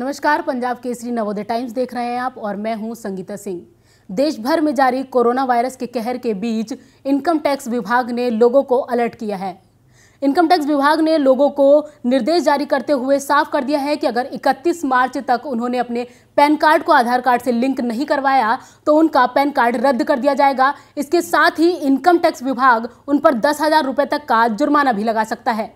नमस्कार पंजाब केसरी नवोदय टाइम्स देख रहे हैं आप और मैं हूं संगीता सिंह देश भर में जारी कोरोना वायरस के कहर के बीच इनकम टैक्स विभाग ने लोगों को अलर्ट किया है इनकम टैक्स विभाग ने लोगों को निर्देश जारी करते हुए साफ कर दिया है कि अगर 31 मार्च तक उन्होंने अपने पैन कार्ड को आधार कार्ड से लिंक नहीं करवाया तो उनका पैन कार्ड रद्द कर दिया जाएगा इसके साथ ही इनकम टैक्स विभाग उन पर दस हज़ार रुपये तक का जुर्माना भी लगा सकता है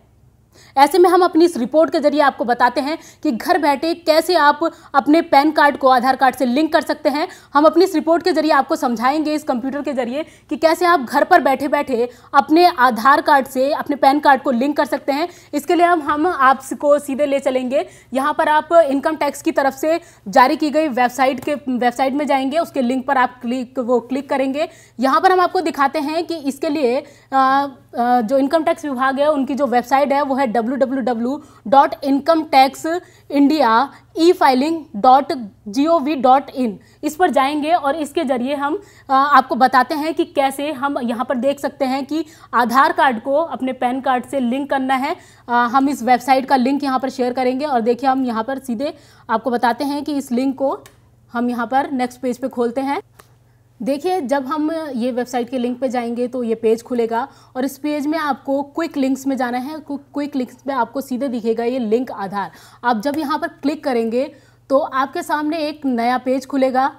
ऐसे में हम अपनी इस रिपोर्ट के जरिए आपको बताते हैं कि घर बैठे कैसे आप अपने पैन कार्ड को आधार कार्ड से लिंक कर सकते हैं हम अपनी इस रिपोर्ट के जरिए आपको समझाएंगे इस कंप्यूटर के जरिए कि कैसे आप घर पर बैठे बैठे अपने आधार कार्ड से अपने पैन कार्ड को लिंक कर सकते हैं इसके लिए हम हम आपको सीधे ले चलेंगे यहाँ पर आप इनकम टैक्स की तरफ से जारी की गई वेबसाइट के वेबसाइट में जाएंगे उसके लिंक पर आप क्लिक वो क्लिक करेंगे यहाँ पर हम आपको दिखाते हैं कि इसके लिए जो इनकम टैक्स विभाग है उनकी जो वेबसाइट है वो है W W W dot income tax India e filing dot G O V dot in इस पर जाएंगे और इसके ज़रिए हम आपको बताते हैं कि कैसे हम यहाँ पर देख सकते हैं कि आधार कार्ड को अपने पैन कार्ड से लिंक करना है हम इस वेबसाइट का लिंक यहाँ पर शेयर करेंगे और देखिए हम यहाँ पर सीधे आपको बताते हैं कि इस लिंक को हम यहाँ पर नेक्स्ट पेज पे खोलते हैं देखिए जब हम ये वेबसाइट के लिंक पे जाएंगे तो ये पेज खुलेगा और इस पेज में आपको क्विक लिंक्स में जाना है क्विक लिंक्स में आपको सीधे दिखेगा ये लिंक आधार आप जब यहाँ पर क्लिक करेंगे तो आपके सामने एक नया पेज खुलेगा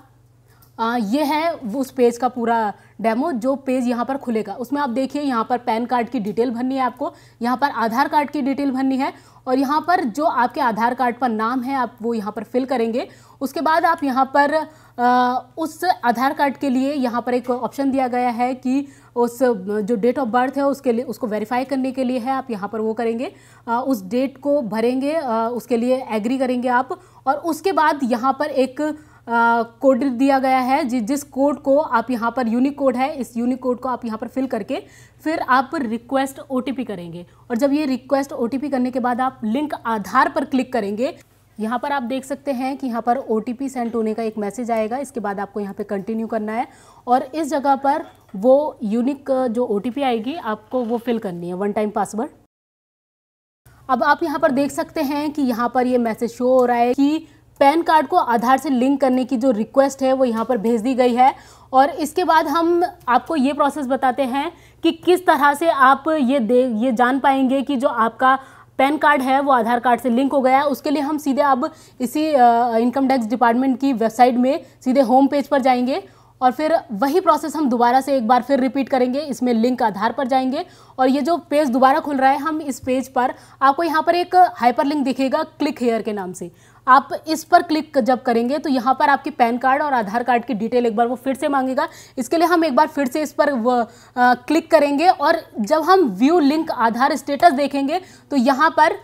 आ, ये है उस पेज का पूरा डेमो जो पेज यहाँ पर खुलेगा उसमें आप देखिए यहाँ पर पैन कार्ड की डिटेल भरनी है आपको यहाँ पर आधार कार्ड की डिटेल भरनी है और यहाँ पर जो आपके आधार कार्ड पर नाम है आप वो यहाँ पर फिल करेंगे उसके बाद आप यहाँ पर आ, उस आधार कार्ड के लिए यहाँ पर एक ऑप्शन दिया गया है कि उस जो डेट ऑफ बर्थ है उसके लिए उसको वेरीफाई करने के लिए है आप यहाँ पर वो करेंगे आ, उस डेट को भरेंगे आ, उसके लिए एग्री करेंगे आप और उसके बाद यहाँ पर एक कोड दिया गया है जि जिस कोड को आप यहाँ पर यूनिक कोड है इस यूनिक कोड को आप यहाँ पर फिल करके फिर आप रिक्वेस्ट ओ करेंगे और जब ये रिक्वेस्ट ओ करने के बाद आप लिंक आधार पर क्लिक करेंगे यहाँ पर आप देख सकते हैं कि यहाँ पर ओ सेंड होने का एक मैसेज आएगा इसके बाद आपको यहाँ पे कंटिन्यू करना है और इस जगह पर वो यूनिक जो ओ आएगी आपको वो फिल करनी है वन टाइम पासवर्ड अब आप यहाँ पर देख सकते हैं कि यहाँ पर ये मैसेज शो हो रहा है कि पैन कार्ड को आधार से लिंक करने की जो रिक्वेस्ट है वो यहाँ पर भेज दी गई है और इसके बाद हम आपको ये प्रोसेस बताते हैं कि किस तरह से आप ये दे ये जान पाएंगे कि जो आपका पैन कार्ड है वो आधार कार्ड से लिंक हो गया है उसके लिए हम सीधे अब इसी इनकम टैक्स डिपार्टमेंट की वेबसाइट में सीधे होम पेज पर जाएंगे और फिर वही प्रोसेस हम दोबारा से एक बार फिर रिपीट करेंगे इसमें लिंक आधार पर जाएंगे और ये जो पेज दोबारा खुल रहा है हम इस पेज पर आपको यहाँ पर एक हाइपर लिंक दिखेगा क्लिक हेयर के नाम से आप इस पर क्लिक जब करेंगे तो यहाँ पर आपकी पैन कार्ड और आधार कार्ड की डिटेल एक बार वो फिर से मांगेगा इसके लिए हम एक बार फिर से इस पर क्लिक करेंगे और जब हम व्यू लिंक आधार स्टेटस देखेंगे तो यहाँ पर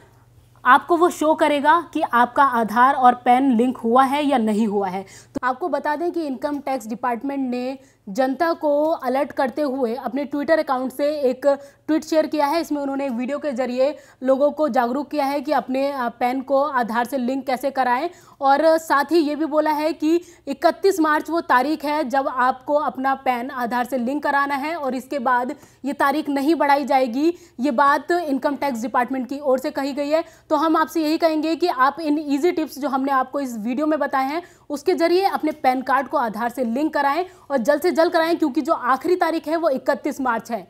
आपको वो शो करेगा कि आपका आधार और पैन लिंक हुआ है या नहीं हुआ है तो आपको बता दें कि इनकम टैक्स डिपार्टमेंट ने जनता को अलर्ट करते हुए अपने ट्विटर अकाउंट से एक ट्वीट शेयर किया है इसमें उन्होंने एक वीडियो के जरिए लोगों को जागरूक किया है कि अपने पैन को आधार से लिंक कैसे कराएं और साथ ही ये भी बोला है कि 31 मार्च वो तारीख है जब आपको अपना पैन आधार से लिंक कराना है और इसके बाद ये तारीख नहीं बढ़ाई जाएगी ये बात इनकम टैक्स डिपार्टमेंट की ओर से कही गई है तो हम आपसे यही कहेंगे कि आप इन ईजी टिप्स जो हमने आपको इस वीडियो में बताए हैं उसके जरिए अपने पैन कार्ड को आधार से लिंक कराएं और जल्द से जल्द कराएं क्योंकि जो आखिरी तारीख है वो इकतीस मार्च है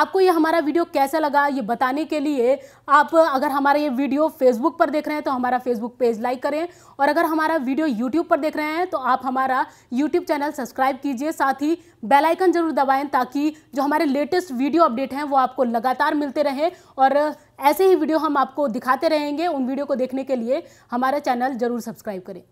आपको ये हमारा वीडियो कैसा लगा ये बताने के लिए आप अगर हमारा ये वीडियो फेसबुक पर देख रहे हैं तो हमारा फेसबुक पेज लाइक करें और अगर हमारा वीडियो यूट्यूब पर देख रहे हैं तो आप हमारा यूट्यूब चैनल सब्सक्राइब कीजिए साथ ही बेल आइकन जरूर दबाएं ताकि जो हमारे लेटेस्ट वीडियो अपडेट हैं वो आपको लगातार मिलते रहें और ऐसे ही वीडियो हम आपको दिखाते रहेंगे उन वीडियो को देखने के लिए हमारा चैनल ज़रूर सब्सक्राइब करें